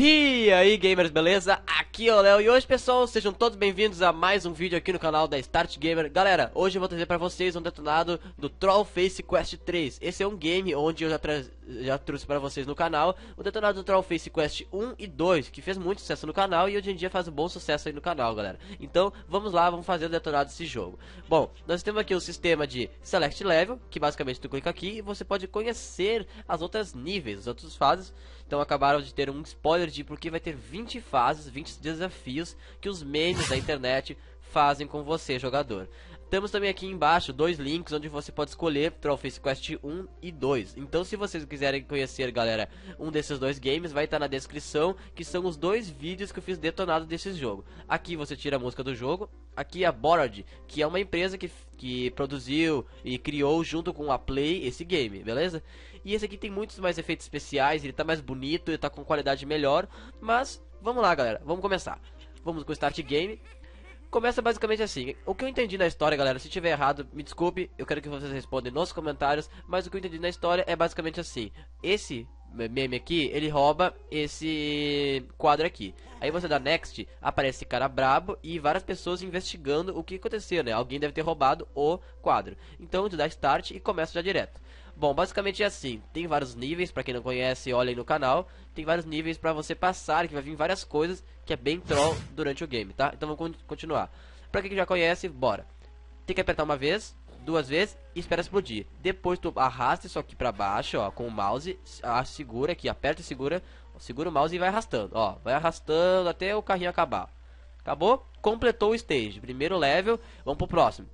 E aí gamers, beleza? Aqui é o Léo e hoje pessoal, sejam todos bem-vindos a mais um vídeo aqui no canal da Start Gamer Galera, hoje eu vou trazer pra vocês um detonado do Troll Face Quest 3 Esse é um game onde eu já, já trouxe pra vocês no canal o detonado do Troll Face Quest 1 e 2 Que fez muito sucesso no canal e hoje em dia faz um bom sucesso aí no canal galera Então vamos lá, vamos fazer o detonado desse jogo Bom, nós temos aqui o sistema de Select Level, que basicamente tu clica aqui e você pode conhecer as outras níveis, as outras fases então acabaram de ter um spoiler de porque vai ter 20 fases, 20 desafios que os memes da internet fazem com você, jogador. Temos também aqui embaixo dois links onde você pode escolher Trophies Quest 1 e 2. Então se vocês quiserem conhecer, galera, um desses dois games, vai estar tá na descrição, que são os dois vídeos que eu fiz detonado desse jogo. Aqui você tira a música do jogo, aqui a Borod, que é uma empresa que, que produziu e criou junto com a Play esse game, beleza? E esse aqui tem muitos mais efeitos especiais, ele tá mais bonito, ele tá com qualidade melhor, mas vamos lá, galera, vamos começar. Vamos com o Start Game, começa basicamente assim. O que eu entendi na história, galera, se tiver errado, me desculpe, eu quero que vocês respondam nos comentários, mas o que eu entendi na história é basicamente assim. Esse meme aqui, ele rouba esse quadro aqui. Aí você dá next, aparece cara brabo e várias pessoas investigando o que aconteceu, né? Alguém deve ter roubado o quadro. Então tu dá start e começa já direto. Bom, basicamente é assim, tem vários níveis, para quem não conhece, olhem no canal, tem vários níveis para você passar, que vai vir várias coisas, que é bem troll durante o game, tá? Então vamos continuar. Pra quem já conhece, bora. Tem que apertar uma vez, duas vezes e espera explodir. Depois tu arrasta isso aqui pra baixo, ó, com o mouse, a, segura aqui, aperta e segura, segura o mouse e vai arrastando, ó, vai arrastando até o carrinho acabar. Acabou? Completou o stage, primeiro level, vamos pro próximo.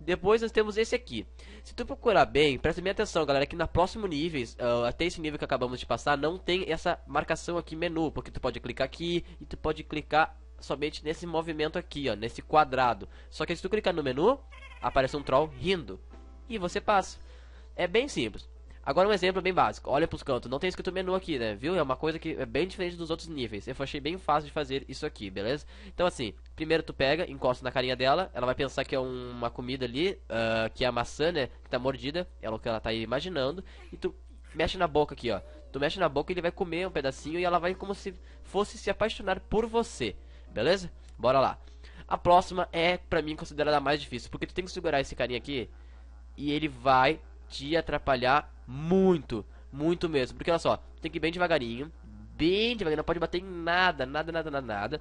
Depois nós temos esse aqui. Se tu procurar bem, presta bem atenção, galera, que na próximo níveis, uh, até esse nível que acabamos de passar, não tem essa marcação aqui menu, porque tu pode clicar aqui e tu pode clicar somente nesse movimento aqui, ó, nesse quadrado. Só que se tu clicar no menu, aparece um troll rindo e você passa. É bem simples. Agora um exemplo bem básico. Olha pros cantos. Não tem escrito menu aqui, né? Viu? É uma coisa que é bem diferente dos outros níveis. Eu achei bem fácil de fazer isso aqui, beleza? Então assim, primeiro tu pega, encosta na carinha dela. Ela vai pensar que é uma comida ali, uh, que é a maçã, né? Que tá mordida. É o que ela tá aí imaginando. E tu mexe na boca aqui, ó. Tu mexe na boca e ele vai comer um pedacinho e ela vai como se fosse se apaixonar por você. Beleza? Bora lá. A próxima é, pra mim, considerada a mais difícil. Porque tu tem que segurar esse carinha aqui e ele vai te atrapalhar muito, muito mesmo. Porque olha só, tem que ir bem devagarinho, bem devagarinho, não pode bater em nada, nada, nada, nada, nada.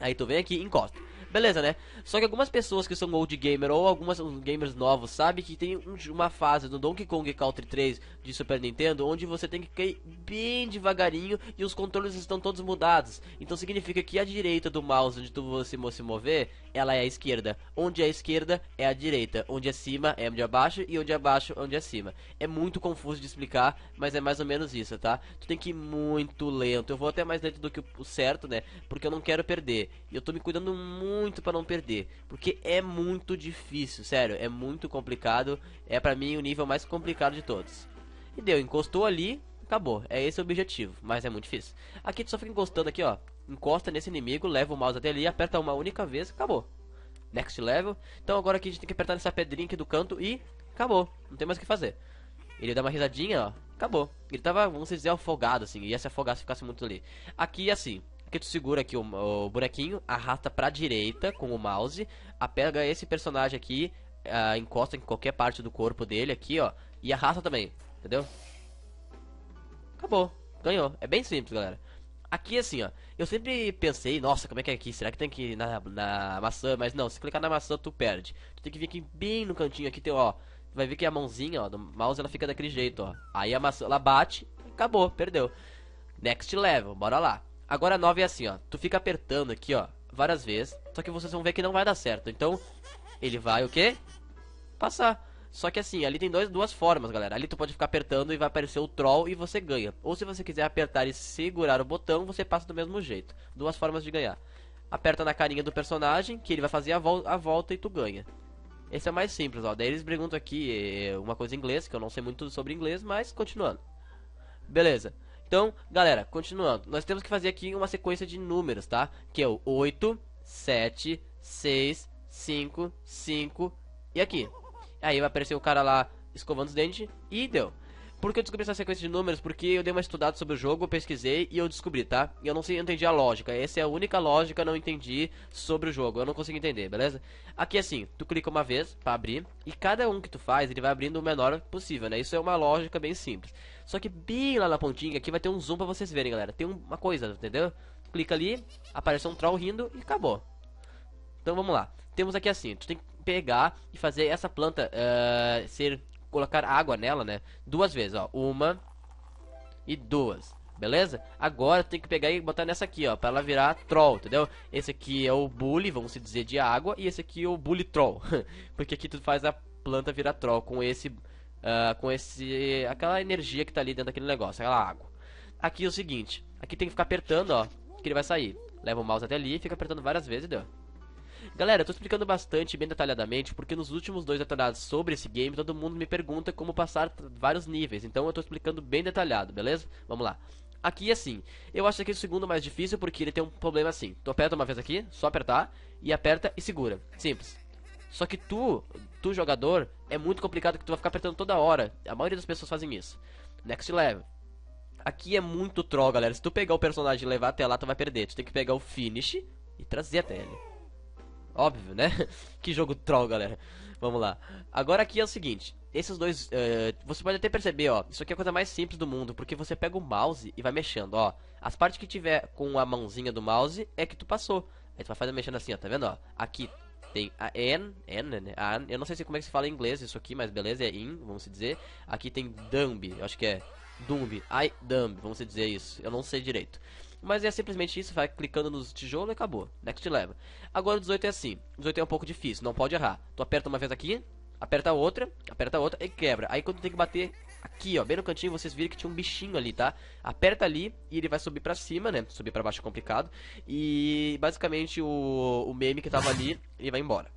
Aí tu vem aqui e encosta. Beleza, né? Só que algumas pessoas que são old gamer ou algumas gamers novos sabe que tem uma fase do Donkey Kong Country 3 de Super Nintendo onde você tem que cair bem devagarinho e os controles estão todos mudados. Então significa que a direita do mouse onde tu se mover ela é a esquerda. Onde é a esquerda é a direita. Onde é cima é onde é abaixo e onde é abaixo é onde é cima. É muito confuso de explicar, mas é mais ou menos isso, tá? Tu tem que ir muito lento. Eu vou até mais lento do que o certo, né? Porque eu não quero perder. E eu tô me cuidando muito para não perder, porque é muito difícil, sério, é muito complicado. É para mim o nível mais complicado de todos. E deu, encostou ali, acabou. É esse o objetivo, mas é muito difícil. Aqui tu só fica encostando aqui, ó encosta nesse inimigo, leva o mouse até ali, aperta uma única vez, acabou. Next level. Então agora aqui a gente tem que apertar nessa pedrinha aqui do canto e acabou. Não tem mais o que fazer. Ele dá uma risadinha, ó. Acabou. Ele tava, vamos dizer, afogado, assim. Ia se afogar se ficasse muito ali. Aqui, assim. Aqui tu segura aqui o, o bonequinho, arrasta pra direita com o mouse. Apega esse personagem aqui, uh, encosta em qualquer parte do corpo dele aqui, ó. E arrasta também, entendeu? Acabou. Ganhou. É bem simples, galera. Aqui assim, ó, eu sempre pensei, nossa, como é que é aqui? Será que tem que ir na, na maçã? Mas não, se clicar na maçã tu perde. Tu tem que vir aqui bem no cantinho aqui, tem, ó, vai ver que a mãozinha, ó, do mouse ela fica daquele jeito, ó. Aí a maçã, ela bate, acabou, perdeu. Next level, bora lá. Agora a 9 é assim, ó, tu fica apertando aqui, ó, várias vezes, só que vocês vão ver que não vai dar certo. Então, ele vai o quê? Passar. Só que assim, ali tem dois, duas formas, galera. Ali tu pode ficar apertando e vai aparecer o troll e você ganha. Ou se você quiser apertar e segurar o botão, você passa do mesmo jeito. Duas formas de ganhar. Aperta na carinha do personagem, que ele vai fazer a, vol a volta e tu ganha. Esse é mais simples, ó. Daí eles perguntam aqui eh, uma coisa em inglês, que eu não sei muito sobre inglês, mas continuando. Beleza. Então, galera, continuando. Nós temos que fazer aqui uma sequência de números, tá? Que é o 8, 7, 6, 5, 5 e aqui. Aí vai aparecer o cara lá escovando os dentes e deu. Por que eu descobri essa sequência de números? Porque eu dei uma estudada sobre o jogo, eu pesquisei e eu descobri, tá? E eu não sei, eu entendi a lógica. Essa é a única lógica que eu não entendi sobre o jogo. Eu não consigo entender, beleza? Aqui assim, tu clica uma vez para abrir e cada um que tu faz, ele vai abrindo o menor possível, né? Isso é uma lógica bem simples. Só que bem lá na pontinha aqui vai ter um zoom para vocês verem, galera. Tem uma coisa, entendeu? Clica ali, aparece um troll rindo e acabou. Então vamos lá. Temos aqui assim, tu tem que pegar e fazer essa planta uh, ser colocar água nela, né? Duas vezes, ó. Uma e duas. Beleza? Agora tem que pegar e botar nessa aqui, ó, para ela virar troll, entendeu? Esse aqui é o bully, vamos dizer, de água, e esse aqui é o bully troll. Porque aqui tu faz a planta virar troll com esse uh, com esse aquela energia que tá ali dentro daquele negócio, aquela água. Aqui é o seguinte, aqui tem que ficar apertando, ó, que ele vai sair. Leva o mouse até ali, e fica apertando várias vezes, entendeu? Galera, eu tô explicando bastante bem detalhadamente, porque nos últimos dois detonados sobre esse game, todo mundo me pergunta como passar vários níveis, então eu tô explicando bem detalhado, beleza? Vamos lá. Aqui assim, eu acho que aqui o segundo é mais difícil porque ele tem um problema assim. Tu aperta uma vez aqui, só apertar, e aperta e segura. Simples. Só que tu, tu jogador, é muito complicado que tu vai ficar apertando toda hora. A maioria das pessoas fazem isso. Next level. Aqui é muito troll, galera. Se tu pegar o personagem e levar até lá, tu vai perder. Tu tem que pegar o finish e trazer até ele. Óbvio, né? que jogo troll, galera. Vamos lá. Agora aqui é o seguinte. Esses dois... Uh, você pode até perceber, ó. Isso aqui é a coisa mais simples do mundo. Porque você pega o mouse e vai mexendo, ó. As partes que tiver com a mãozinha do mouse é que tu passou. Aí tu vai fazendo mexendo assim, ó. Tá vendo, ó? Aqui tem a N, N, né? A, eu não sei se como é que se fala em inglês isso aqui, mas beleza, é IN, vamos dizer. Aqui tem DUMB, eu acho que é DUMB, AI DUMB, vamos dizer isso. Eu não sei direito. Mas é simplesmente isso, vai clicando nos tijolos e acabou. Next level. Agora o 18 é assim. 18 é um pouco difícil, não pode errar. Tu aperta uma vez aqui, aperta outra, aperta outra e quebra. Aí quando tem que bater aqui, ó, bem no cantinho, vocês viram que tinha um bichinho ali, tá? Aperta ali e ele vai subir pra cima, né? Subir pra baixo é complicado. E basicamente o, o meme que tava ali, ele vai embora.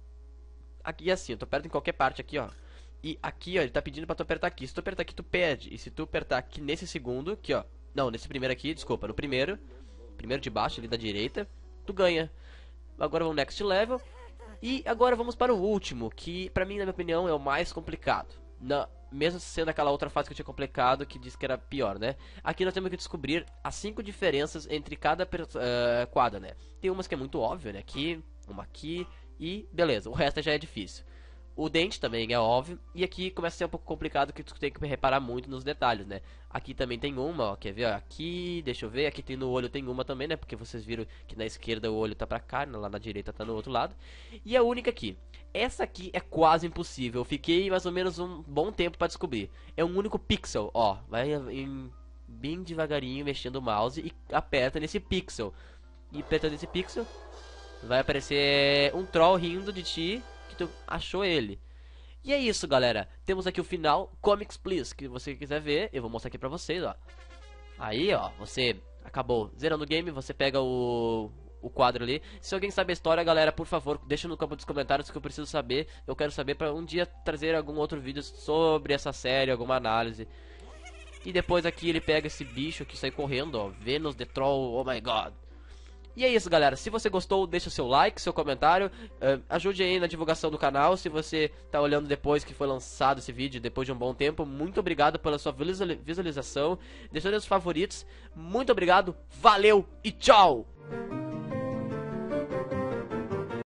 Aqui é assim, tu aperta em qualquer parte aqui, ó. E aqui, ó, ele tá pedindo pra tu apertar aqui. Se tu apertar aqui, tu perde. E se tu apertar aqui nesse segundo, aqui, ó, não, nesse primeiro aqui, desculpa, no primeiro, primeiro de baixo ali da direita, tu ganha. Agora vamos next level. E agora vamos para o último, que pra mim, na minha opinião, é o mais complicado. Na, mesmo sendo aquela outra fase que eu tinha complicado, que disse que era pior, né? Aqui nós temos que descobrir as cinco diferenças entre cada uh, quadra, né? Tem umas que é muito óbvio, né? Aqui, uma aqui, e beleza, o resto já é difícil. O dente também é óbvio. E aqui começa a ser um pouco complicado que tu tem que reparar muito nos detalhes, né? Aqui também tem uma, ó, quer ver? aqui, deixa eu ver, aqui tem no olho tem uma também, né? Porque vocês viram que na esquerda o olho tá pra cá, lá na direita tá no outro lado. E a única aqui. Essa aqui é quase impossível. Eu fiquei mais ou menos um bom tempo para descobrir. É um único pixel, ó. Vai em, bem devagarinho mexendo o mouse e aperta nesse pixel. E aperta nesse pixel, vai aparecer um troll rindo de ti que tu achou ele. E é isso, galera. Temos aqui o final Comics Please, que você quiser ver, eu vou mostrar aqui pra vocês, ó. Aí, ó, você acabou zerando o game, você pega o, o quadro ali. Se alguém sabe a história, galera, por favor, deixa no campo dos comentários que eu preciso saber. Eu quero saber para um dia trazer algum outro vídeo sobre essa série, alguma análise. E depois aqui ele pega esse bicho que sai correndo, ó, Venus the Troll, oh my god. E é isso, galera. Se você gostou, deixa o seu like, seu comentário. Uh, ajude aí na divulgação do canal. Se você tá olhando depois que foi lançado esse vídeo, depois de um bom tempo, muito obrigado pela sua visualização. Deixa os favoritos. Muito obrigado, valeu e tchau!